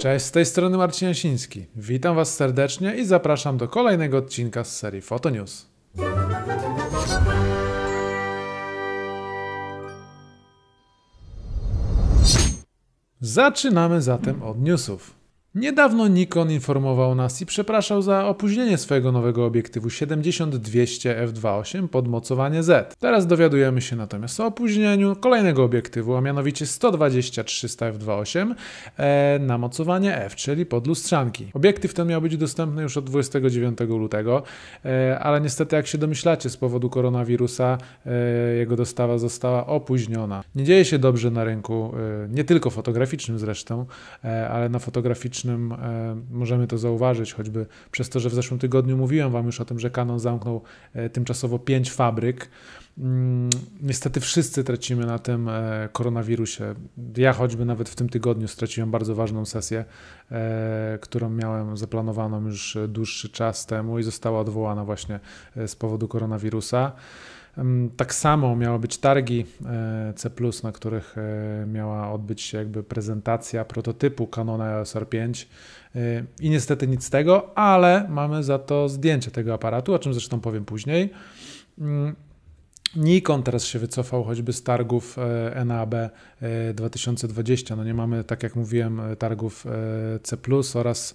Cześć, z tej strony Marcin Jasiński. Witam Was serdecznie i zapraszam do kolejnego odcinka z serii Fotonews. Zaczynamy zatem od newsów. Niedawno Nikon informował nas i przepraszał za opóźnienie swojego nowego obiektywu 70-200 f2.8 pod mocowanie Z. Teraz dowiadujemy się natomiast o opóźnieniu kolejnego obiektywu, a mianowicie 120-300 f2.8 e, na mocowanie F, czyli pod lustrzanki. Obiektyw ten miał być dostępny już od 29 lutego, e, ale niestety jak się domyślacie z powodu koronawirusa e, jego dostawa została opóźniona. Nie dzieje się dobrze na rynku, e, nie tylko fotograficznym zresztą, e, ale na fotograficznym E, możemy to zauważyć, choćby przez to, że w zeszłym tygodniu mówiłem Wam już o tym, że Canon zamknął e, tymczasowo pięć fabryk. Mm, niestety wszyscy tracimy na tym e, koronawirusie. Ja choćby nawet w tym tygodniu straciłem bardzo ważną sesję, którą miałem zaplanowaną już dłuższy czas temu i została odwołana właśnie z powodu koronawirusa. Tak samo miały być targi e, C, na których e, miała odbyć się jakby prezentacja prototypu Canona EOS R5 e, i niestety nic z tego, ale mamy za to zdjęcie tego aparatu, o czym zresztą powiem później. Mm, Nikon teraz się wycofał choćby z targów NAB 2020. No nie mamy, tak jak mówiłem, targów C oraz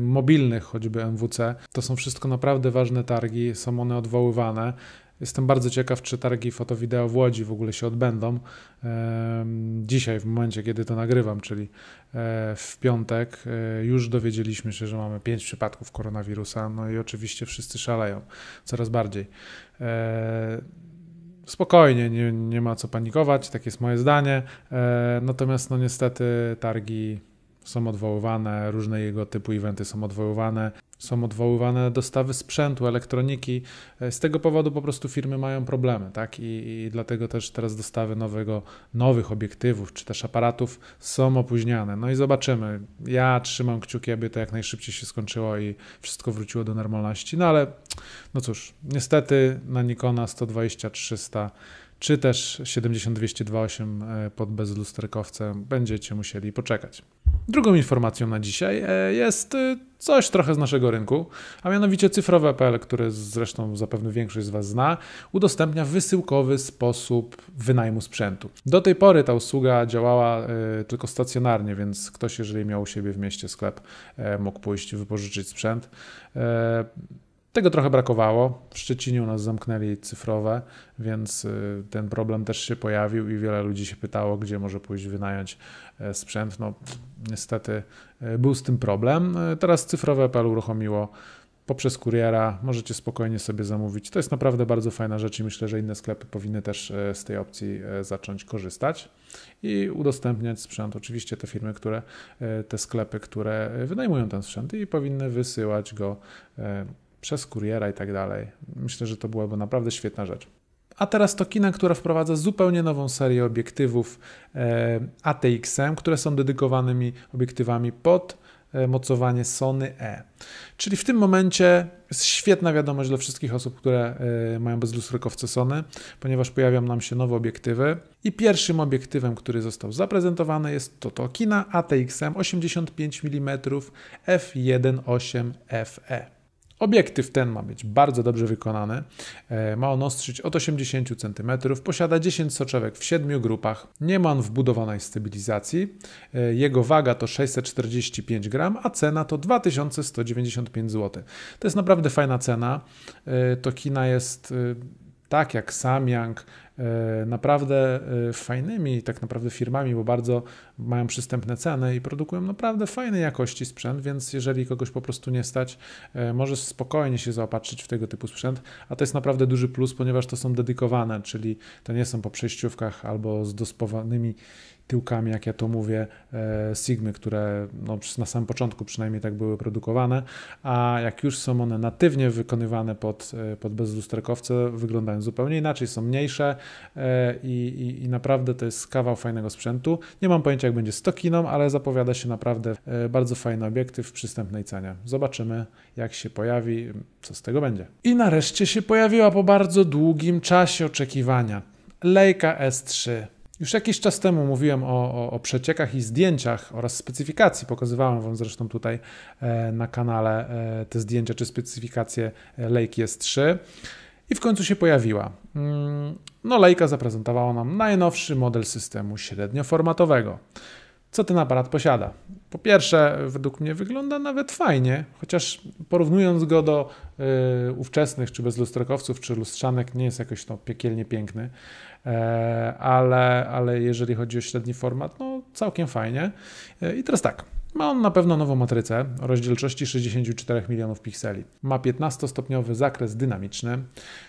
mobilnych choćby MWC. To są wszystko naprawdę ważne targi, są one odwoływane. Jestem bardzo ciekaw, czy targi fotowideo w Łodzi w ogóle się odbędą. Dzisiaj, w momencie, kiedy to nagrywam, czyli e, w piątek, e, już dowiedzieliśmy się, że mamy 5 przypadków koronawirusa. No i oczywiście wszyscy szaleją coraz bardziej. E, spokojnie, nie, nie ma co panikować, takie jest moje zdanie. Natomiast, no niestety, targi są odwoływane, różne jego typu eventy są odwoływane są odwoływane dostawy sprzętu, elektroniki. E, z tego powodu po prostu firmy mają problemy, tak? I, i dlatego też teraz dostawy nowego, nowych obiektywów czy też aparatów są opóźniane. No i zobaczymy. Ja trzymam kciuki, aby to jak najszybciej się skończyło i wszystko wróciło do normalności. No ale no cóż, niestety na Nikona 120-300 czy też 70228 e, pod bezlusterkowcem będziecie musieli poczekać. Drugą informacją na dzisiaj e, jest e, coś trochę z naszego rynku, a mianowicie cyfrowe.pl, który zresztą zapewne większość z Was zna, udostępnia wysyłkowy sposób wynajmu sprzętu. Do tej pory ta usługa działała e, tylko stacjonarnie, więc ktoś, jeżeli miał u siebie w mieście sklep, mógł pójść wypożyczyć sprzęt. Tego trochę brakowało. W Szczecinie u nas zamknęli cyfrowe, więc ten problem też się pojawił i wiele ludzi się pytało, gdzie może pójść wynająć sprzęt. No, niestety e, był z tym problem. E, teraz cyfrowe Apple uruchomiło poprzez kuriera. Możecie spokojnie sobie zamówić. To jest naprawdę bardzo fajna rzecz i myślę, że inne sklepy powinny też e, z tej opcji zacząć korzystać i udostępniać sprzęt. Oczywiście te firmy, które, te sklepy, które wynajmują ten sprzęt i powinny wysyłać go przez kuriera i tak dalej. Myślę, że to byłaby naprawdę świetna rzecz. A teraz to Kina, która wprowadza zupełnie nową serię obiektywów e, ATX-em, które są dedykowanymi obiektywami pod e, mocowanie Sony E. Czyli w tym momencie świetna wiadomość dla wszystkich osób, które e, mają bezlustrokowce Sony, ponieważ pojawią nam się nowe obiektywy. I pierwszym obiektywem, który został zaprezentowany jest to Tokina ATX-M 85 mm f1.8 FE. Obiektyw ten ma być bardzo dobrze wykonany. E, ma on ostrzyć od 80 cm, posiada 10 soczewek w 7 grupach. Nie ma on wbudowanej stabilizacji. E, jego waga to 645 gram, a cena to 2195 zł. To jest naprawdę fajna cena. E, to kina jest tak jak Samyang, e, naprawdę e, fajnymi tak naprawdę firmami, bo bardzo mają przystępne ceny i produkują naprawdę fajnej jakości sprzęt, więc jeżeli kogoś po prostu nie stać, e, możesz spokojnie się zaopatrzyć w tego typu sprzęt, a to jest naprawdę duży plus, ponieważ to są dedykowane, czyli to nie są po przejściówkach albo z dospowanymi tyłkami, jak ja to mówię, e, Sigmy, które no, na samym początku przynajmniej tak były produkowane, a jak już są one natywnie wykonywane pod, e, pod bezlusterkowce, wyglądają zupełnie inaczej, są mniejsze e, i, i, i naprawdę to jest kawał fajnego sprzętu. Nie mam pojęcia, jak będzie z Tokiną, ale zapowiada się naprawdę bardzo fajny obiektyw w przystępnej cenie. Zobaczymy, jak się pojawi, co z tego będzie. I nareszcie się pojawiła po bardzo długim czasie oczekiwania Leica S3. Już jakiś czas temu mówiłem o, o, o, przeciekach i zdjęciach oraz specyfikacji. Pokazywałem Wam zresztą tutaj e, na kanale e, te zdjęcia czy specyfikacje e, Lake S3 i w końcu się pojawiła. Mm, no, Leica zaprezentowała nam najnowszy model systemu średnioformatowego. Co ten aparat posiada? Po pierwsze, według mnie wygląda nawet fajnie, chociaż porównując go do y, ówczesnych, czy bezlustrokowców, czy lustrzanek, nie jest jakoś to piekielnie piękny. E, ale, ale jeżeli chodzi o średni format, no całkiem fajnie. E, I teraz tak. Ma on na pewno nową matrycę o rozdzielczości 64 milionów pikseli. Ma 15-stopniowy zakres dynamiczny,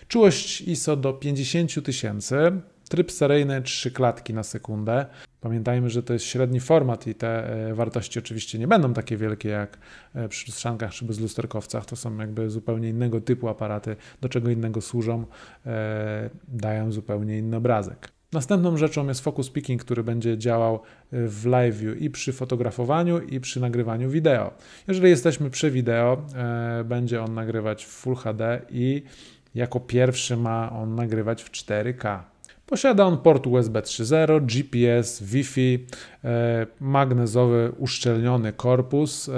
czułość ISO do 50 tysięcy, Tryb seryjny, 3 klatki na sekundę. Pamiętajmy, że to jest średni format i te e, wartości oczywiście nie będą takie wielkie jak e, przy strzankach czy bez lusterkowcach. To są jakby zupełnie innego typu aparaty, do czego innego służą, e, dają zupełnie inny obrazek. Następną rzeczą jest focus picking, który będzie działał w live view i przy fotografowaniu i przy nagrywaniu wideo. Jeżeli jesteśmy przy wideo, będzie on nagrywać w Full HD i jako pierwszy ma on nagrywać w 4K. Posiada on port USB 3.0, GPS, Wi-Fi, e, magnezowy uszczelniony korpus e,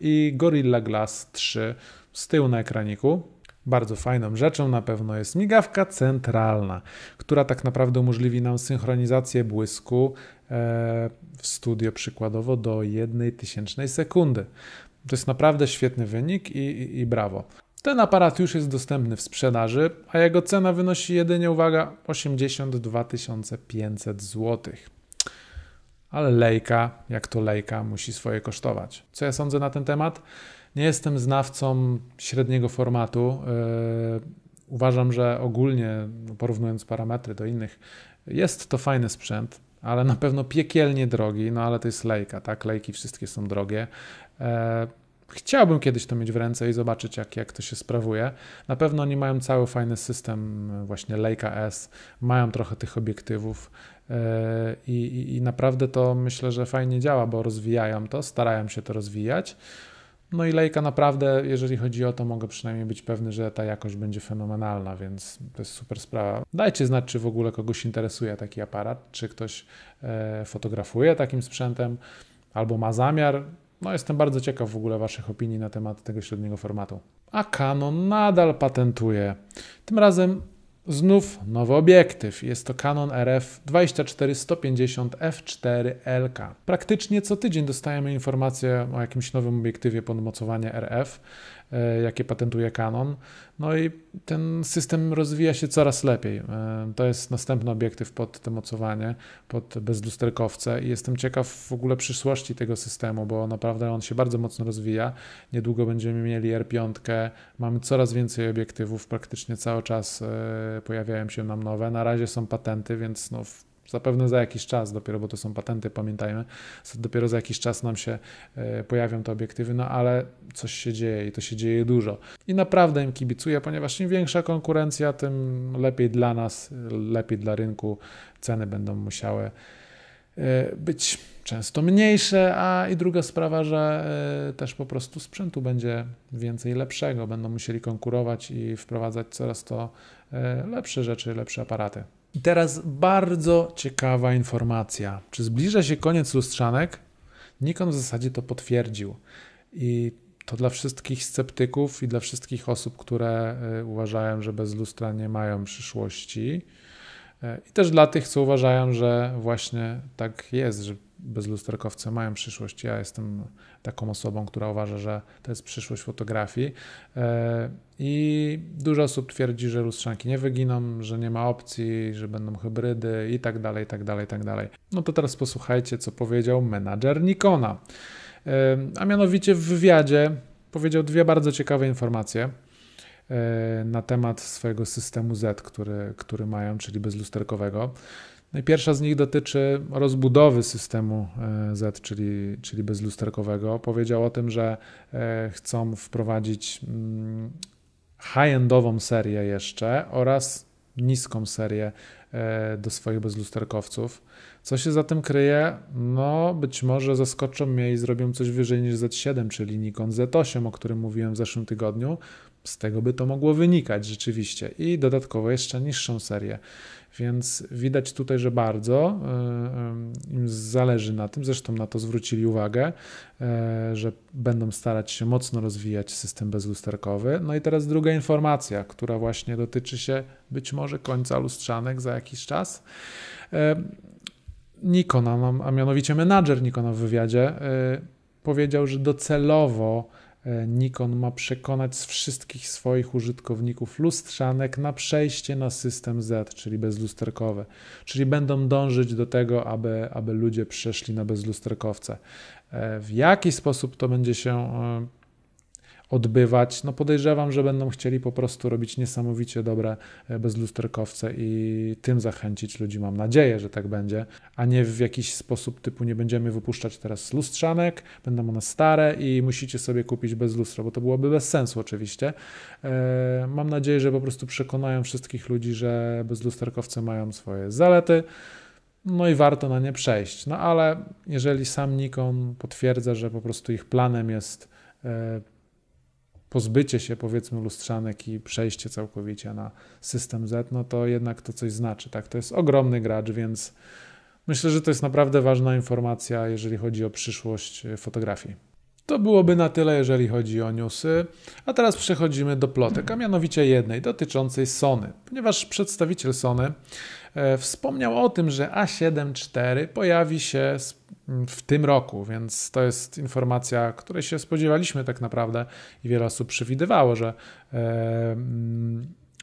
i Gorilla Glass 3 z tyłu na ekraniku. Bardzo fajną rzeczą na pewno jest migawka centralna, która tak naprawdę umożliwi nam synchronizację błysku e, w studio przykładowo do jednej tysięcznej sekundy. To jest naprawdę świetny wynik i, i, i brawo. Ten aparat już jest dostępny w sprzedaży, a jego cena wynosi jedynie, uwaga, 82 500 zł. Ale lejka, jak to lejka, musi swoje kosztować. Co ja sądzę na ten temat? Nie jestem znawcą średniego formatu. Yy, uważam, że ogólnie, no, porównując parametry do innych, jest to fajny sprzęt, ale na pewno piekielnie drogi, no ale to jest lejka, tak? Lejki wszystkie są drogie. Yy, chciałbym kiedyś to mieć w ręce i zobaczyć, jak, jak to się sprawuje. Na pewno oni mają cały fajny system, e, właśnie Leica S, mają trochę tych obiektywów e, i, i, i naprawdę to myślę, że fajnie działa, bo rozwijają to, starają się to rozwijać. No i Leica naprawdę, jeżeli chodzi o to, mogę przynajmniej być pewny, że ta jakość będzie fenomenalna, więc to jest super sprawa. Dajcie znać, czy w ogóle kogoś interesuje taki aparat, czy ktoś e, fotografuje takim sprzętem, albo ma zamiar no, jestem bardzo ciekaw w ogóle Waszych opinii na temat tego średniego formatu. A Canon nadal patentuje. Tym razem znów nowy obiektyw. Jest to Canon RF 24-150 f4 LK. Praktycznie co tydzień dostajemy informację o jakimś nowym obiektywie pod mocowanie RF. E, jakie patentuje Canon. No i ten system rozwija się coraz lepiej. E, to jest następny obiektyw pod te mocowanie, pod bezlusterkowce i jestem ciekaw w ogóle przyszłości tego systemu, bo naprawdę on się bardzo mocno rozwija. Niedługo będziemy mieli R5, mamy coraz więcej obiektywów, praktycznie cały czas e, pojawiają się nam nowe. Na razie są patenty, więc no w Zapewne za jakiś czas dopiero, bo to są patenty, pamiętajmy, dopiero za jakiś czas nam się e, pojawią te obiektywy, no ale coś się dzieje i to się dzieje dużo. I naprawdę im kibicuję, ponieważ im większa konkurencja, tym lepiej dla nas, lepiej dla rynku. Ceny będą musiały e, być często mniejsze, a i druga sprawa, że e, też po prostu sprzętu będzie więcej lepszego. Będą musieli konkurować i wprowadzać coraz to lepsze rzeczy, lepsze aparaty. I teraz bardzo ciekawa informacja. Czy zbliża się koniec lustrzanek? Nikon w zasadzie to potwierdził. I to dla wszystkich sceptyków i dla wszystkich osób, które e, uważają, że bez lustra nie mają przyszłości. E, I też dla tych, co uważają, że właśnie tak jest, że bezlusterkowcy mają przyszłość. Ja jestem taką osobą, która uważa, że to jest przyszłość fotografii. E, I dużo osób twierdzi, że lustrzanki nie wyginą, że nie ma opcji, że będą hybrydy i tak dalej, i tak dalej, i tak dalej. No to teraz posłuchajcie, co powiedział menadżer Nikona. E, a mianowicie w wywiadzie powiedział dwie bardzo ciekawe informacje e, na temat swojego systemu Z, który, który mają, czyli bezlusterkowego. Pierwsza z nich dotyczy rozbudowy systemu e, Z, czyli, czyli bezlusterkowego. Powiedział o tym, że e, chcą wprowadzić mm, high-endową serię jeszcze oraz niską serię e, do swoich bezlusterkowców. Co się za tym kryje? No, być może zaskoczą mnie i zrobią coś wyżej niż Z7, czyli Nikon Z8, o którym mówiłem w zeszłym tygodniu. Z tego by to mogło wynikać rzeczywiście. I dodatkowo jeszcze niższą serię. Więc widać tutaj, że bardzo e, e, im zależy na tym, zresztą na to zwrócili uwagę, e, że będą starać się mocno rozwijać system bezlusterkowy. No i teraz druga informacja, która właśnie dotyczy się być może końca lustrzanek za jakiś czas. Nikon, no, a mianowicie menadżer Nikona w wywiadzie powiedział, że docelowo E, Nikon ma przekonać wszystkich swoich użytkowników lustrzanek na przejście na system Z, czyli bezlusterkowy. Czyli będą dążyć do tego, aby, aby ludzie przeszli na bezlusterkowce. E, w jaki sposób to będzie się e, odbywać. No podejrzewam, że będą chcieli po prostu robić niesamowicie dobre e, bezlusterkowce i tym zachęcić ludzi. Mam nadzieję, że tak będzie, a nie w jakiś sposób typu nie będziemy wypuszczać teraz lustrzanek, będą one stare i musicie sobie kupić bez bo to byłoby bez sensu oczywiście. E, mam nadzieję, że po prostu przekonają wszystkich ludzi, że bezlusterkowce mają swoje zalety no i warto na nie przejść. No ale jeżeli sam Nikon potwierdza, że po prostu ich planem jest e, pozbycie się powiedzmy lustrzanek i przejście całkowicie na system Z, no to jednak to coś znaczy, tak? To jest ogromny gracz, więc myślę, że to jest naprawdę ważna informacja, jeżeli chodzi o przyszłość e, fotografii. To byłoby na tyle, jeżeli chodzi o newsy. A teraz przechodzimy do plotek, a mianowicie jednej dotyczącej Sony, ponieważ przedstawiciel Sony e, wspomniał o tym, że A7 IV pojawi się z w tym roku, więc to jest informacja, której się spodziewaliśmy tak naprawdę i wiele osób przewidywało, że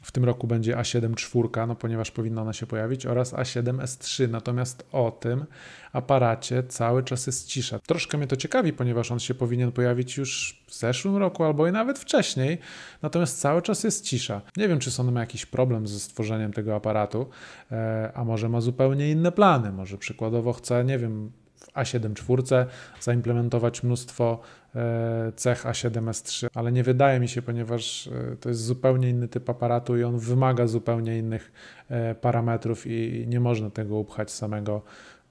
w tym roku będzie A7 czwórka, no ponieważ powinna ona się pojawić, oraz A7S3. Natomiast o tym aparacie cały czas jest cisza. Troszkę mnie to ciekawi, ponieważ on się powinien pojawić już w zeszłym roku albo i nawet wcześniej, natomiast cały czas jest cisza. Nie wiem, czy Sony ma jakiś problem ze stworzeniem tego aparatu, e, a może ma zupełnie inne plany. Może przykładowo chce, nie wiem, w A7 czwórce zaimplementować mnóstwo e, cech A7S3, ale nie wydaje mi się, ponieważ e, to jest zupełnie inny typ aparatu i on wymaga zupełnie innych e, parametrów i nie można tego upchać samego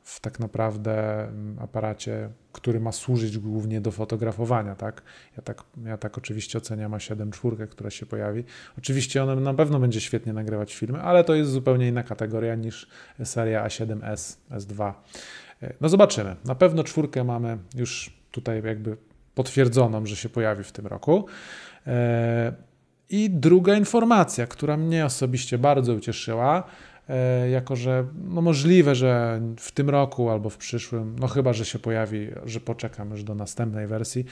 w tak naprawdę mm, aparacie, który ma służyć głównie do fotografowania, tak? Ja tak, ja tak oczywiście oceniam A7 czwórkę, która się pojawi. Oczywiście ona na pewno będzie świetnie nagrywać filmy, ale to jest zupełnie inna kategoria niż seria A7S, S2. No zobaczymy. Na pewno czwórkę mamy już tutaj jakby potwierdzoną, że się pojawi w tym roku. E, I druga informacja, która mnie osobiście bardzo ucieszyła, e, jako że no możliwe, że w tym roku albo w przyszłym, no chyba, że się pojawi, że poczekam już do następnej wersji,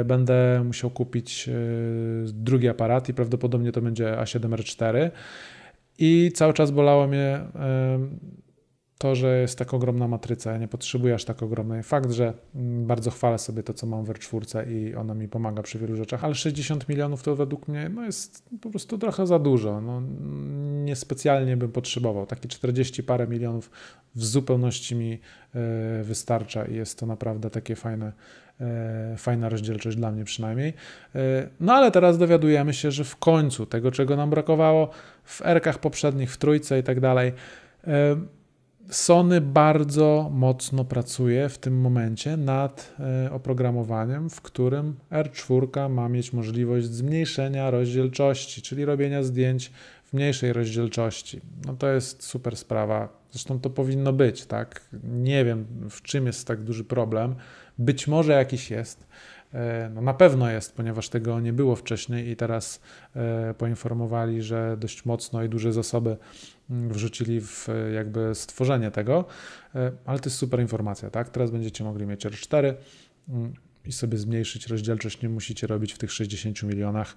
e, będę musiał kupić drugi aparat i prawdopodobnie to będzie A7R4. I cały czas bolało mnie to, że jest tak ogromna matryca, ja nie potrzebuję aż tak ogromnej. Fakt, że mm, bardzo chwalę sobie to, co mam w R4 i ona mi pomaga przy wielu rzeczach, ale 60 milionów to według mnie no jest po prostu trochę za dużo. No, niespecjalnie bym potrzebował. Takie 40 parę milionów w zupełności mi e, wystarcza i jest to naprawdę takie fajne, e, fajna rozdzielczość dla mnie przynajmniej. E, no ale teraz dowiadujemy się, że w końcu tego, czego nam brakowało w erkach poprzednich, w trójce i tak dalej, Sony bardzo mocno pracuje w tym momencie nad e, oprogramowaniem, w którym R4 ma mieć możliwość zmniejszenia rozdzielczości, czyli robienia zdjęć w mniejszej rozdzielczości. No to jest super sprawa. Zresztą to powinno być, tak? Nie wiem, w czym jest tak duży problem. Być może jakiś jest E, no na pewno jest, ponieważ tego nie było wcześniej i teraz e, poinformowali, że dość mocno i duże zasoby mm, wrzucili w e, jakby stworzenie tego, ale to jest super informacja, tak? Teraz będziecie mogli mieć R4 mm, i sobie zmniejszyć rozdzielczość, nie musicie robić w tych 60 milionach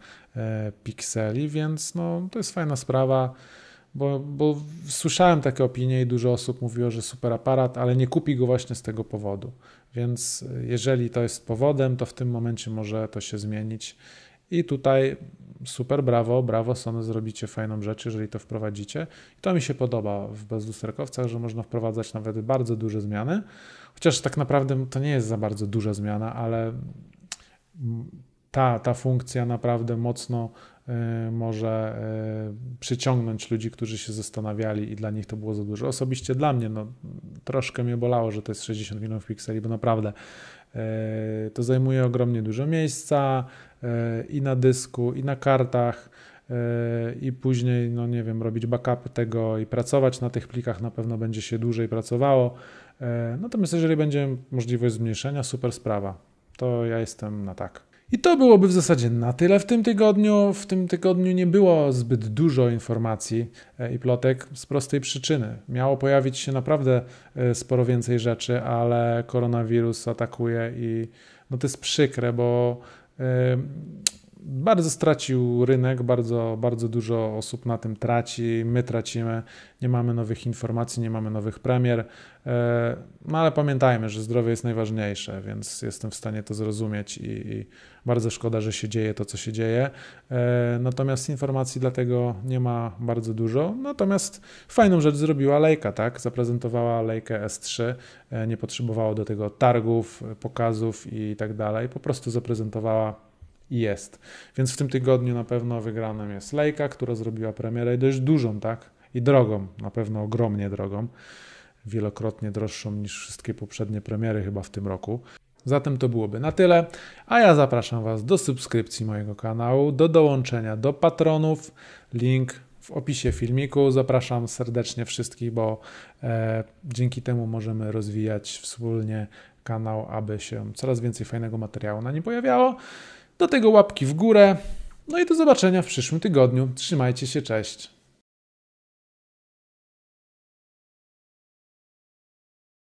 pikseli, więc no, to jest fajna sprawa. Bo, bo słyszałem takie opinie i dużo osób mówiło, że super aparat, ale nie kupi go właśnie z tego powodu. Więc y, jeżeli to jest powodem, to w tym momencie może to się zmienić. I tutaj super, brawo, brawo, Sony, zrobicie fajną rzecz, jeżeli to wprowadzicie. I to mi się podoba w bezlusterkowcach, że można wprowadzać nawet bardzo duże zmiany. Chociaż tak naprawdę to nie jest za bardzo duża zmiana, ale mm, ta, ta funkcja naprawdę mocno y, może y, przyciągnąć ludzi, którzy się zastanawiali i dla nich to było za dużo. Osobiście dla mnie no, troszkę mnie bolało, że to jest 60 milionów pikseli, bo naprawdę y, to zajmuje ogromnie dużo miejsca i na dysku, i na kartach i później, no nie wiem, robić backupy tego i pracować na tych plikach na pewno będzie się dłużej pracowało. Natomiast jeżeli będzie możliwość zmniejszenia, super sprawa. To ja jestem na tak. I to byłoby w zasadzie na tyle w tym tygodniu. W tym tygodniu nie było zbyt dużo informacji e, i plotek z prostej przyczyny. Miało pojawić się naprawdę e, sporo więcej rzeczy, ale koronawirus atakuje i no to jest przykre, bo e, bardzo stracił rynek, bardzo, bardzo dużo osób na tym traci, my tracimy, nie mamy nowych informacji, nie mamy nowych premier, e, no ale pamiętajmy, że zdrowie jest najważniejsze, więc jestem w stanie to zrozumieć i, i bardzo szkoda, że się dzieje to, co się dzieje. E, natomiast informacji dlatego nie ma bardzo dużo, natomiast fajną rzecz zrobiła Lejka, tak? Zaprezentowała Lejkę S3, e, nie potrzebowało do tego targów, pokazów i tak dalej, po prostu zaprezentowała jest. Więc w tym tygodniu na pewno wygraną jest Lejka, która zrobiła premierę i dość dużą, tak? I drogą, na pewno ogromnie drogą. Wielokrotnie droższą niż wszystkie poprzednie premiery chyba w tym roku. Zatem to byłoby na tyle, a ja zapraszam Was do subskrypcji mojego kanału, do dołączenia do patronów. Link w opisie filmiku. Zapraszam serdecznie wszystkich, bo e, dzięki temu możemy rozwijać wspólnie kanał, aby się coraz więcej fajnego materiału na nim pojawiało. Do tego łapki w górę. No i do zobaczenia w przyszłym tygodniu. Trzymajcie się, cześć.